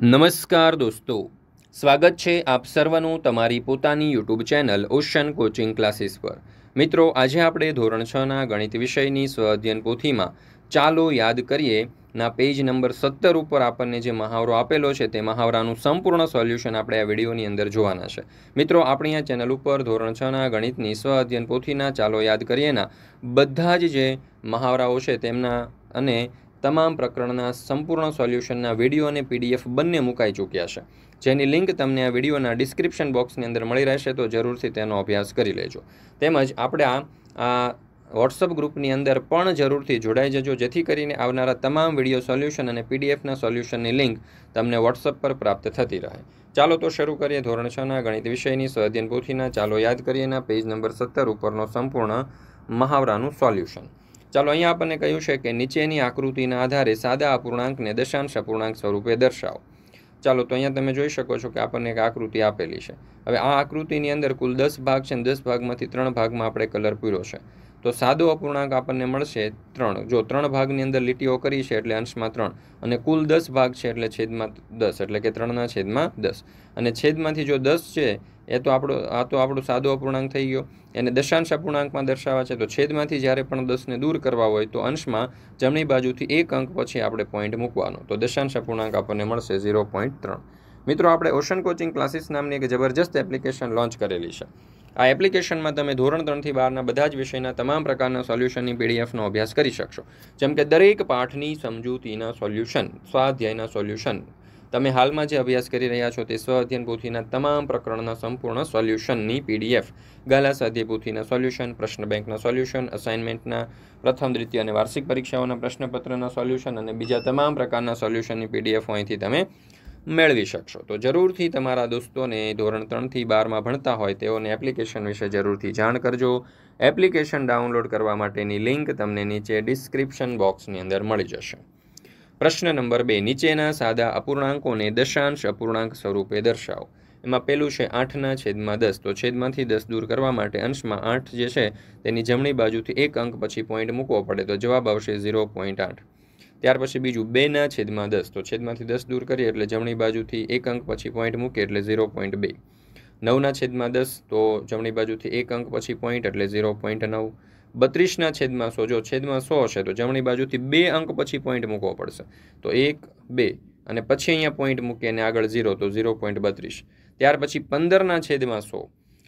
નમસ્કાર દોસ્તો સ્વાગત છે આપ સર્વનું તમારી પોતાની YouTube channel ocean coaching classes પર મિત્રો આજે આપણે ધોરણ છના ગણિત વિષયની સ્વ અધ્યયન પોથીમાં ચાલો યાદ કરીએ ના પેજ નંબર સત્તર ઉપર આપણને જે મહાવરો આપેલો છે તે મહાવરાનું સંપૂર્ણ સોલ્યુશન આપણે આ વિડીયોની અંદર જોવાના છે મિત્રો આપણી આ ચેનલ ઉપર ધોરણ છના ગણિતની સ્વ અધ્યયન પોથીના ચાલો યાદ કરીએના બધા જ જે મહાવરાઓ છે તેમના અને તમામ પ્રકરણના સંપૂર્ણ સોલ્યુશનના વિડીયો અને પીડીએફ બંને મુકાઈ ચૂક્યા છે જેની લિંક તમને આ વિડીયોના ડિસ્ક્રિપ્શન બોક્સની અંદર મળી રહેશે તો જરૂરથી તેનો અભ્યાસ કરી લેજો તેમજ આપણે આ વોટ્સઅપ ગ્રુપની અંદર પણ જરૂરથી જોડાઈ જજો જેથી કરીને આવનારા તમામ વિડીયો સોલ્યુશન અને પીડીએફના સોલ્યુશનની લિંક તમને વોટ્સઅપ પર પ્રાપ્ત થતી રહે ચાલો તો શરૂ કરીએ ધોરણ છના ગણિત વિષયની સ્વાધીન પોથીના ચાલો યાદ કરીએના પેજ નંબર સત્તર ઉપરનો સંપૂર્ણ મહાવરાનું સોલ્યુશન ચાલો અહીંયા આપણને કહ્યું છે કે નીચેની આકૃતિના આધારે સાદા અપૂર્ણાંકને દશાંશ અપૂર્ણાંક સ્વરૂપે દર્શાવો ચાલો તો અહીંયા તમે જોઈ શકો છો કે આપણને એક આકૃતિ આપેલી છે હવે આ આકૃતિની અંદર કુલ દસ ભાગ છે અને દસ ભાગમાંથી ત્રણ ભાગમાં આપણે કલર પૂર્યો છે તો સાદો અપૂર્ણાંક આપણને મળશે ત્રણ જો ત્રણ ભાગની અંદર લીટીઓ કરી છે એટલે અંશમાં ત્રણ અને કુલ દસ ભાગ છે એટલે છેદમાં દસ એટલે કે ત્રણના છેદમાં દસ અને છેદમાંથી જો દસ છે એ તો આપણો આ તો આપણો સાદો અપૂર્ણાંક થઈ ગયો એને દશાંશ અપૂર્ણાંકમાં દર્શાવવા છે તો છેદમાંથી જ્યારે પણ દસને દૂર કરવા હોય તો અંશમાં જમણી બાજુથી એક અંક પછી આપણે પોઈન્ટ મૂકવાનો તો દશાંશ અપૂર્ણાંક આપણને મળશે ઝીરો પોઈન્ટ ત્રણ મિત્રો આપણે ઓશન કોચિંગ ક્લાસીસ નામની એક જબરજસ્ત એપ્લિકેશન લોન્ચ કરેલી છે આ એપ્લિકેશનમાં તમે ધોરણ ત્રણથી બારના બધા જ વિષયના તમામ પ્રકારના સોલ્યુશનની પીડીએફનો અભ્યાસ કરી શકશો જેમ કે દરેક પાઠની સમજૂતીના સોલ્યુશન સ્વાધ્યાયના સોલ્યુશન તમે હાલમાં જે અભ્યાસ કરી રહ્યા છો તે સ્વ સ્વઅધ્યયન પોથીના તમામ પ્રકરણના સંપૂર્ણ સોલ્યુશનની પીડીએફ ગાલા સાધ્ય પોથીના સોલ્યુશન પ્રશ્ન બેંકના સોલ્યુશન અસાઇનમેન્ટના પ્રથમ દ્વિતીય અને વાર્ષિક પરીક્ષાઓના પ્રશ્નપત્રના સોલ્યુશન અને બીજા તમામ પ્રકારના સોલ્યુશનની પીડીએફ અહીંથી તમે મેળવી શકશો તો જરૂરથી તમારા દોસ્તોને ધોરણ ત્રણથી બારમાં ભણતા હોય તેઓને એપ્લિકેશન વિશે જરૂરથી જાણ કરજો એપ્લિકેશન ડાઉનલોડ કરવા માટેની લિંક તમને નીચે ડિસ્ક્રિપ્શન બોક્સની અંદર મળી જશે પ્રશ્ન નંબર બે નીચેના સાદા અપૂર્ણાંકોને દશાંશ અપૂર્ણાંક સ્વરૂપે દર્શાવો એમાં પહેલું છે આઠના છેદમાં દસ તો છેદમાંથી દસ દૂર કરવા માટે અંશમાં આઠ જે છે તેની જમણી બાજુથી એક અંક પછી પોઈન્ટ મૂકવો પડે તો જવાબ આવશે ઝીરો પોઈન્ટ આઠ ત્યાર પછી બીજું બેના છેદમાં દસ તો છેદમાંથી દસ દૂર કરીએ એટલે જમણી બાજુથી એક અંક પછી પોઈન્ટ મૂકીએ એટલે ઝીરો પોઈન્ટ બે નવના છેદમાં દસ તો જમણી બાજુથી એક અંક પછી પોઈન્ટ એટલે ઝીરો પોઈન્ટ નવ બત્રીસના છેદમાં સો જો છેદમાં સો હશે તો જમણી બાજુથી બે અંક પછી પોઈન્ટ મૂકવો પડશે તો એક બે અને પછી અહીંયા પોઈન્ટ મૂકીએ અને આગળ ઝીરો તો ઝીરો પોઈન્ટ બત્રીસ ત્યાર પછી પંદરના છેદમાં સો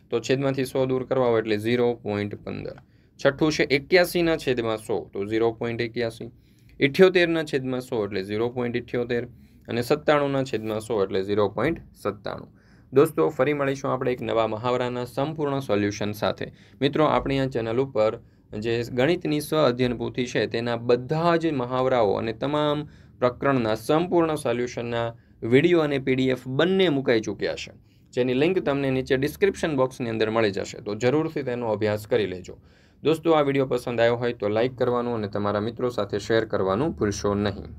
તો છેદમાંથી સો દૂર કરવા હોય એટલે ઝીરો પોઈન્ટ પંદર છઠ્ઠું છે એક્યાસીના છેદમાં સો તો ઝીરો પોઈન્ટ એક્યાસી ઇઠ્યોતેરના છેદમાં સો એટલે ઝીરો પોઈન્ટ ઇઠ્યોતેર અને સત્તાણુંના છેદમાં સો એટલે ઝીરો પોઈન્ટ સત્તાણું દોસ્તો ફરી મળીશું આપણે એક નવા મહાવરાના સંપૂર્ણ સોલ્યુશન સાથે મિત્રો આપણી આ ચેનલ ઉપર જે ગણિતની સ્વ અધ્યયનભૂતિ છે તેના બધા જ મહાવરાઓ અને તમામ પ્રકરણના સંપૂર્ણ સોલ્યુશનના વિડીયો અને પીડીએફ બંને મુકાઈ ચૂક્યા છે જેની લિંક તમને નીચે ડિસ્ક્રિપ્શન બોક્સની અંદર મળી જશે તો જરૂરથી તેનો અભ્યાસ કરી લેજો દોસ્તો આ વિડીયો પસંદ આવ્યો હોય તો લાઇક કરવાનું અને તમારા મિત્રો સાથે શેર કરવાનું ભૂલશો નહીં